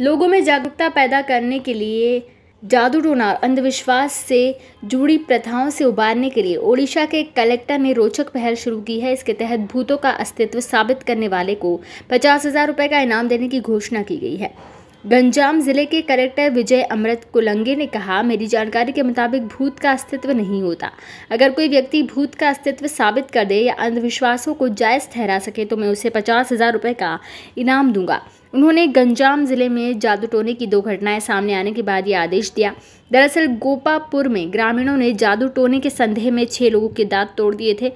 लोगों में जागरूकता पैदा करने के लिए जादू टोना अंधविश्वास से जुड़ी प्रथाओं से उबारने के लिए ओडिशा के कलेक्टर ने रोचक पहल शुरू की है इसके तहत भूतों का अस्तित्व साबित करने वाले को पचास हज़ार रुपये का इनाम देने की घोषणा की गई है गंजाम जिले के कलेक्टर विजय अमृत कुलंगे ने कहा मेरी जानकारी के मुताबिक भूत का अस्तित्व नहीं होता अगर कोई व्यक्ति भूत का अस्तित्व साबित कर दे या अंधविश्वासों को जायज़ ठहरा सके तो मैं उसे पचास हज़ार रुपये का इनाम दूंगा उन्होंने गंजाम ज़िले में जादू टोने की दो घटनाएं सामने आने के बाद ये आदेश दिया दरअसल गोपापुर में ग्रामीणों ने जादू टोने के संदेह में छः लोगों के दांत तोड़ दिए थे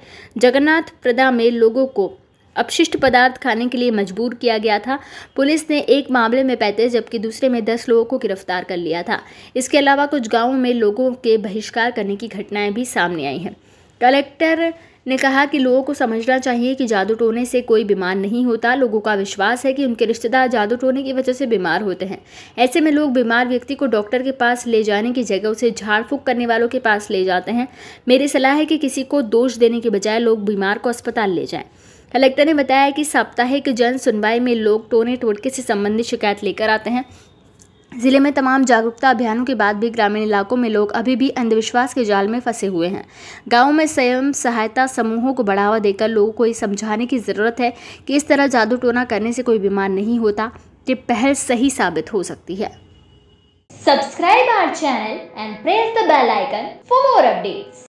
जगन्नाथ प्रदा में लोगों को अपशिष्ट पदार्थ खाने के लिए मजबूर किया गया था पुलिस ने एक मामले में पैंतीस जबकि दूसरे में दस लोगों को गिरफ्तार कर लिया था इसके अलावा कुछ गाँवों में लोगों के बहिष्कार करने की घटनाएं भी सामने आई हैं कलेक्टर ने कहा कि लोगों को समझना चाहिए कि जादू टोने से कोई बीमार नहीं होता लोगों का विश्वास है कि उनके रिश्तेदार जादू टोने की वजह से बीमार होते हैं ऐसे में लोग बीमार व्यक्ति को डॉक्टर के पास ले जाने की जगह उसे झाड़ फूक करने वालों के पास ले जाते हैं मेरी सलाह है कि किसी को दोष देने के बजाय लोग बीमार को अस्पताल ले जाएँ कलेक्टर ने बताया कि साप्ताहिक जन सुनवाई में लोग टोने टोटके से संबंधित शिकायत लेकर आते हैं ज़िले में तमाम जागरूकता अभियानों के बाद भी ग्रामीण इलाकों में लोग अभी भी अंधविश्वास के जाल में फंसे हुए हैं गाँव में स्वयं सहायता समूहों को बढ़ावा देकर लोगों को ये समझाने की ज़रूरत है कि इस तरह जादू टोना करने से कोई बीमार नहीं होता ये पहल सही साबित हो सकती है subscribe our channel and press the bell icon for more updates